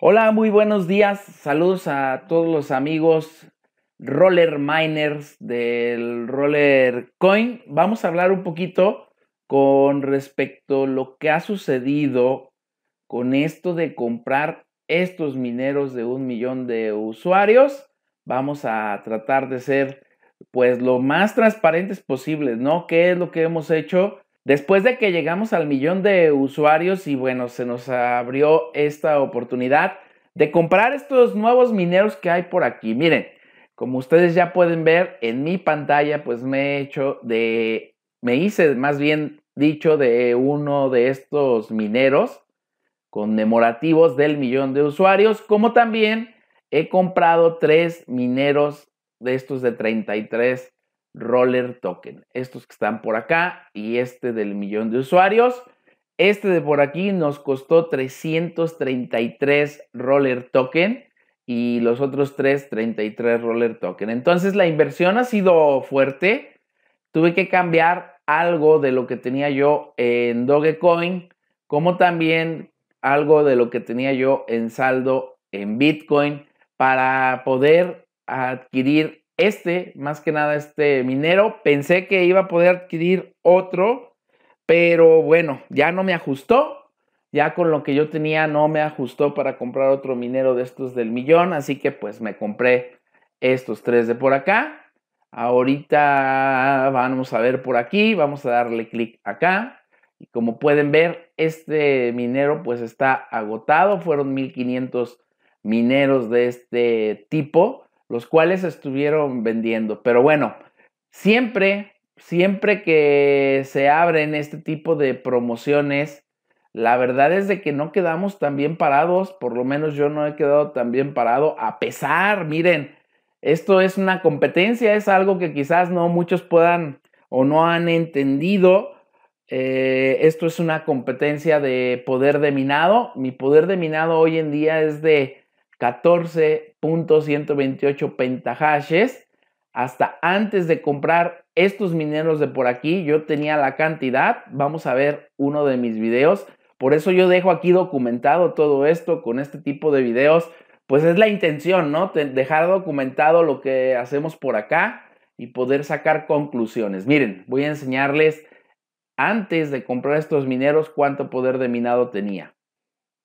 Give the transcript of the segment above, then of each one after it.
Hola, muy buenos días. Saludos a todos los amigos roller miners del roller coin. Vamos a hablar un poquito con respecto a lo que ha sucedido con esto de comprar estos mineros de un millón de usuarios. Vamos a tratar de ser pues lo más transparentes posibles, ¿no? ¿Qué es lo que hemos hecho? Después de que llegamos al millón de usuarios y bueno, se nos abrió esta oportunidad de comprar estos nuevos mineros que hay por aquí. Miren, como ustedes ya pueden ver en mi pantalla, pues me he hecho de, me hice más bien dicho de uno de estos mineros conmemorativos del millón de usuarios, como también he comprado tres mineros de estos de 33 Roller Token. Estos que están por acá y este del millón de usuarios. Este de por aquí nos costó 333 Roller Token y los otros 3, 33 Roller Token. Entonces la inversión ha sido fuerte. Tuve que cambiar algo de lo que tenía yo en Dogecoin, como también algo de lo que tenía yo en saldo en Bitcoin para poder adquirir este, más que nada este minero. Pensé que iba a poder adquirir otro, pero bueno, ya no me ajustó. Ya con lo que yo tenía no me ajustó para comprar otro minero de estos del millón, así que pues me compré estos tres de por acá. Ahorita vamos a ver por aquí, vamos a darle clic acá. Y como pueden ver, este minero pues está agotado. Fueron 1500 mineros de este tipo los cuales estuvieron vendiendo. Pero bueno, siempre, siempre que se abren este tipo de promociones, la verdad es de que no quedamos tan bien parados, por lo menos yo no he quedado tan bien parado, a pesar, miren, esto es una competencia, es algo que quizás no muchos puedan o no han entendido. Eh, esto es una competencia de poder de minado. Mi poder de minado hoy en día es de 14.128 pentahashes. Hasta antes de comprar estos mineros de por aquí, yo tenía la cantidad. Vamos a ver uno de mis videos. Por eso yo dejo aquí documentado todo esto con este tipo de videos. Pues es la intención, ¿no? Dejar documentado lo que hacemos por acá y poder sacar conclusiones. Miren, voy a enseñarles antes de comprar estos mineros cuánto poder de minado tenía.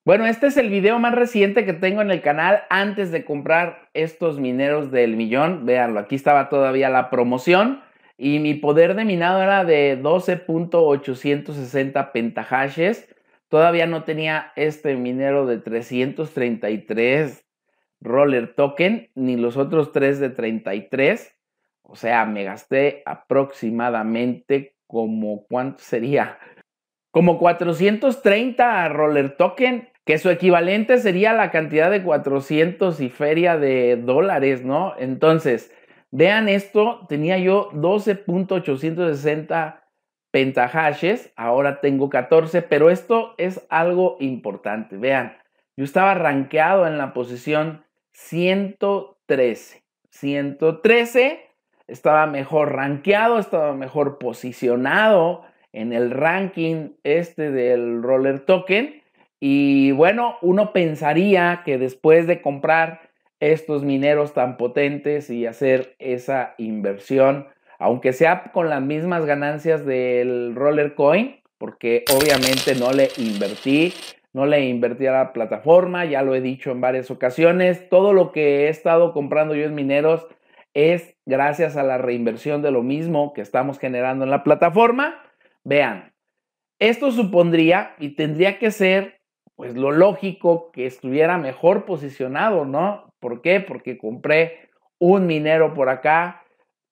Bueno, este es el video más reciente que tengo en el canal antes de comprar estos mineros del millón. Veanlo, aquí estaba todavía la promoción y mi poder de minado era de 12.860 pentahashes. Todavía no tenía este minero de 333 roller token ni los otros tres de 33. O sea, me gasté aproximadamente como, ¿cuánto sería? Como 430 roller token que su equivalente sería la cantidad de 400 y feria de dólares, ¿no? Entonces, vean esto, tenía yo 12.860 pentahashes, ahora tengo 14, pero esto es algo importante, vean, yo estaba rankeado en la posición 113, 113, estaba mejor rankeado, estaba mejor posicionado en el ranking este del roller token, y bueno, uno pensaría que después de comprar estos mineros tan potentes y hacer esa inversión, aunque sea con las mismas ganancias del roller coin, porque obviamente no le invertí, no le invertí a la plataforma, ya lo he dicho en varias ocasiones, todo lo que he estado comprando yo en mineros es gracias a la reinversión de lo mismo que estamos generando en la plataforma. Vean, esto supondría y tendría que ser pues lo lógico que estuviera mejor posicionado, ¿no? ¿Por qué? Porque compré un minero por acá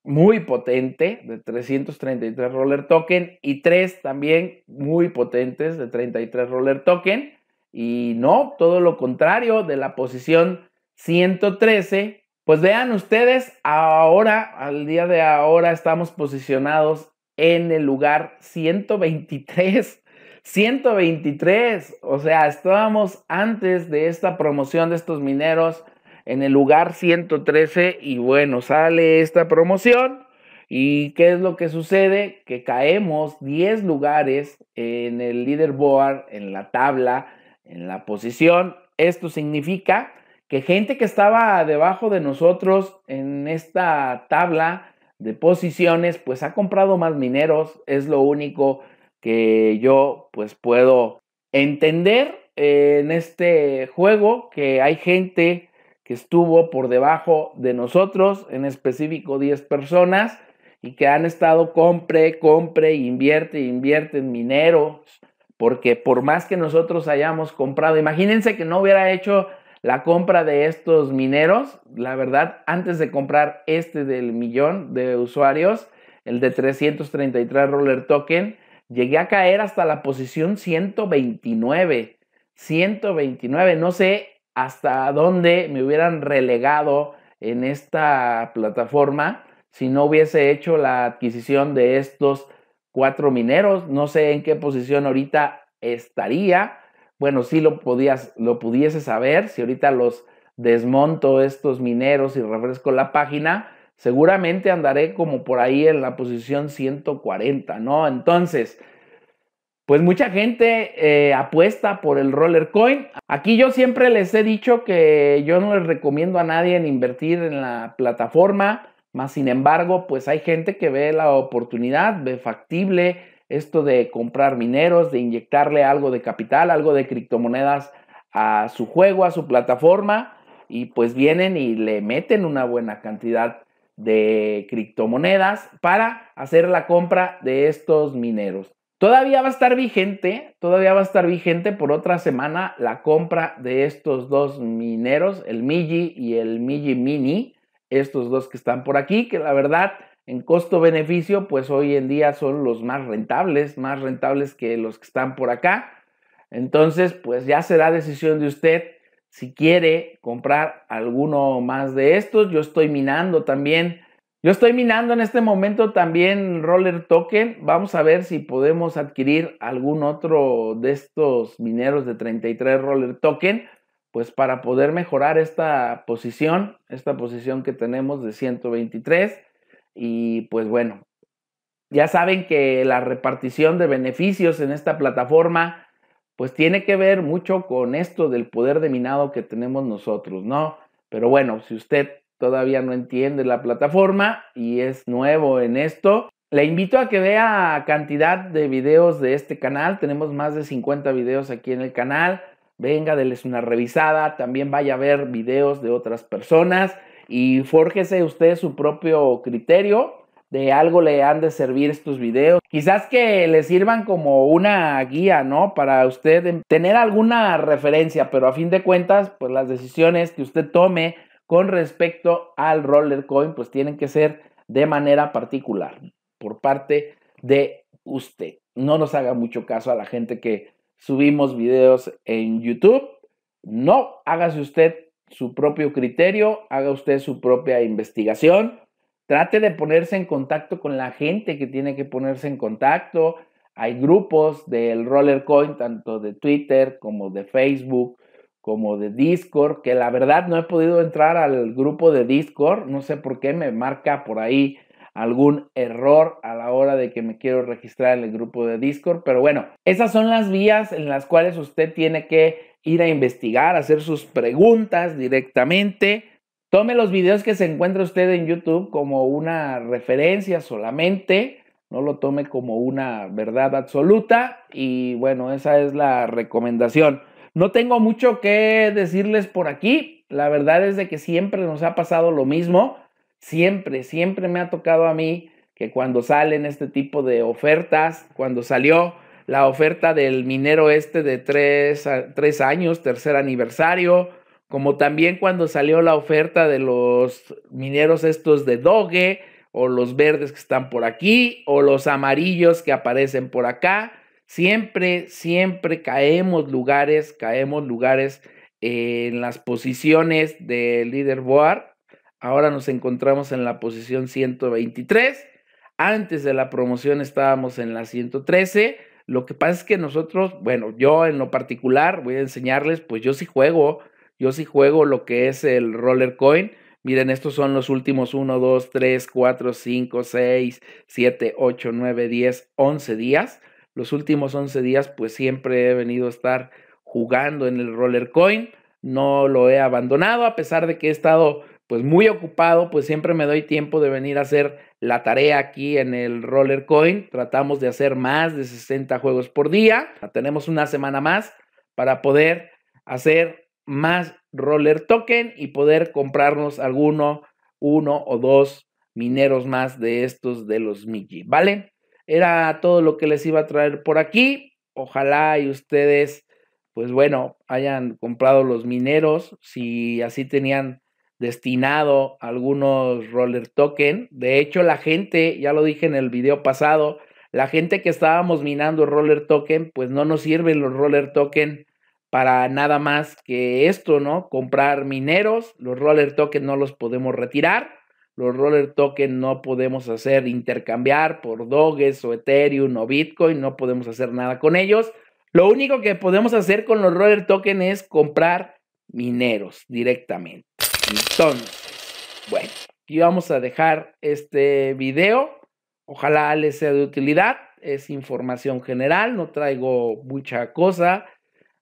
muy potente de 333 roller token y tres también muy potentes de 33 roller token y no, todo lo contrario de la posición 113. Pues vean ustedes, ahora, al día de ahora estamos posicionados en el lugar 123 123, o sea, estábamos antes de esta promoción de estos mineros en el lugar 113 y bueno, sale esta promoción y qué es lo que sucede, que caemos 10 lugares en el leaderboard, en la tabla, en la posición. Esto significa que gente que estaba debajo de nosotros en esta tabla de posiciones, pues ha comprado más mineros, es lo único que yo pues puedo entender eh, en este juego que hay gente que estuvo por debajo de nosotros, en específico 10 personas, y que han estado compre, compre, invierte, invierte en mineros, porque por más que nosotros hayamos comprado, imagínense que no hubiera hecho la compra de estos mineros, la verdad, antes de comprar este del millón de usuarios, el de 333 roller token, Llegué a caer hasta la posición 129. 129. No sé hasta dónde me hubieran relegado en esta plataforma si no hubiese hecho la adquisición de estos cuatro mineros. No sé en qué posición ahorita estaría. Bueno, si lo, podías, lo pudiese saber si ahorita los desmonto estos mineros y refresco la página seguramente andaré como por ahí en la posición 140, ¿no? Entonces, pues mucha gente eh, apuesta por el roller coin. Aquí yo siempre les he dicho que yo no les recomiendo a nadie en invertir en la plataforma, más sin embargo, pues hay gente que ve la oportunidad, ve factible esto de comprar mineros, de inyectarle algo de capital, algo de criptomonedas a su juego, a su plataforma, y pues vienen y le meten una buena cantidad de criptomonedas para hacer la compra de estos mineros. Todavía va a estar vigente, todavía va a estar vigente por otra semana la compra de estos dos mineros, el Miji y el Miji Mini, estos dos que están por aquí, que la verdad en costo-beneficio, pues hoy en día son los más rentables, más rentables que los que están por acá. Entonces, pues ya será decisión de usted si quiere comprar alguno más de estos. Yo estoy minando también. Yo estoy minando en este momento también Roller Token. Vamos a ver si podemos adquirir algún otro de estos mineros de 33 Roller Token, pues para poder mejorar esta posición, esta posición que tenemos de 123. Y pues bueno, ya saben que la repartición de beneficios en esta plataforma pues tiene que ver mucho con esto del poder de minado que tenemos nosotros, ¿no? Pero bueno, si usted todavía no entiende la plataforma y es nuevo en esto, le invito a que vea cantidad de videos de este canal. Tenemos más de 50 videos aquí en el canal. Venga, déles una revisada. También vaya a ver videos de otras personas y fórjese usted su propio criterio de algo le han de servir estos videos. Quizás que le sirvan como una guía, ¿no? Para usted tener alguna referencia, pero a fin de cuentas, pues las decisiones que usted tome con respecto al Rollercoin, pues tienen que ser de manera particular por parte de usted. No nos haga mucho caso a la gente que subimos videos en YouTube. No, hágase usted su propio criterio, haga usted su propia investigación Trate de ponerse en contacto con la gente que tiene que ponerse en contacto. Hay grupos del Rollercoin, tanto de Twitter como de Facebook, como de Discord, que la verdad no he podido entrar al grupo de Discord. No sé por qué me marca por ahí algún error a la hora de que me quiero registrar en el grupo de Discord. Pero bueno, esas son las vías en las cuales usted tiene que ir a investigar, hacer sus preguntas directamente Tome los videos que se encuentra usted en YouTube como una referencia solamente, no lo tome como una verdad absoluta y bueno, esa es la recomendación. No tengo mucho que decirles por aquí, la verdad es de que siempre nos ha pasado lo mismo, siempre, siempre me ha tocado a mí que cuando salen este tipo de ofertas, cuando salió la oferta del minero este de tres años, tercer aniversario, como también cuando salió la oferta de los mineros estos de Doge, o los verdes que están por aquí, o los amarillos que aparecen por acá. Siempre, siempre caemos lugares, caemos lugares eh, en las posiciones del board Ahora nos encontramos en la posición 123. Antes de la promoción estábamos en la 113. Lo que pasa es que nosotros, bueno, yo en lo particular, voy a enseñarles, pues yo sí juego, yo sí juego lo que es el roller coin. Miren, estos son los últimos 1, 2, 3, 4, 5, 6, 7, 8, 9, 10, 11 días. Los últimos 11 días pues siempre he venido a estar jugando en el roller coin. No lo he abandonado a pesar de que he estado pues muy ocupado, pues siempre me doy tiempo de venir a hacer la tarea aquí en el Roller Coin. Tratamos de hacer más de 60 juegos por día. Tenemos una semana más para poder hacer más roller token y poder comprarnos alguno, uno o dos mineros más de estos de los Miji, ¿vale? Era todo lo que les iba a traer por aquí. Ojalá y ustedes, pues bueno, hayan comprado los mineros, si así tenían destinado algunos roller token. De hecho, la gente, ya lo dije en el video pasado, la gente que estábamos minando roller token, pues no nos sirven los roller token para nada más que esto, ¿no? Comprar mineros, los roller tokens no los podemos retirar, los roller tokens no podemos hacer intercambiar por doges o Ethereum o Bitcoin, no podemos hacer nada con ellos. Lo único que podemos hacer con los roller tokens es comprar mineros directamente. Entonces, bueno, aquí vamos a dejar este video. Ojalá les sea de utilidad. Es información general, no traigo mucha cosa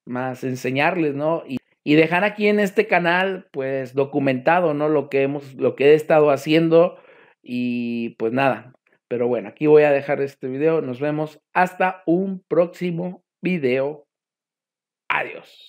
más enseñarles, ¿no? Y, dejar aquí en este canal, pues, documentado, ¿no? Lo que hemos, lo que he estado haciendo y pues nada. Pero bueno, aquí voy a dejar este video. Nos vemos hasta un próximo video. Adiós.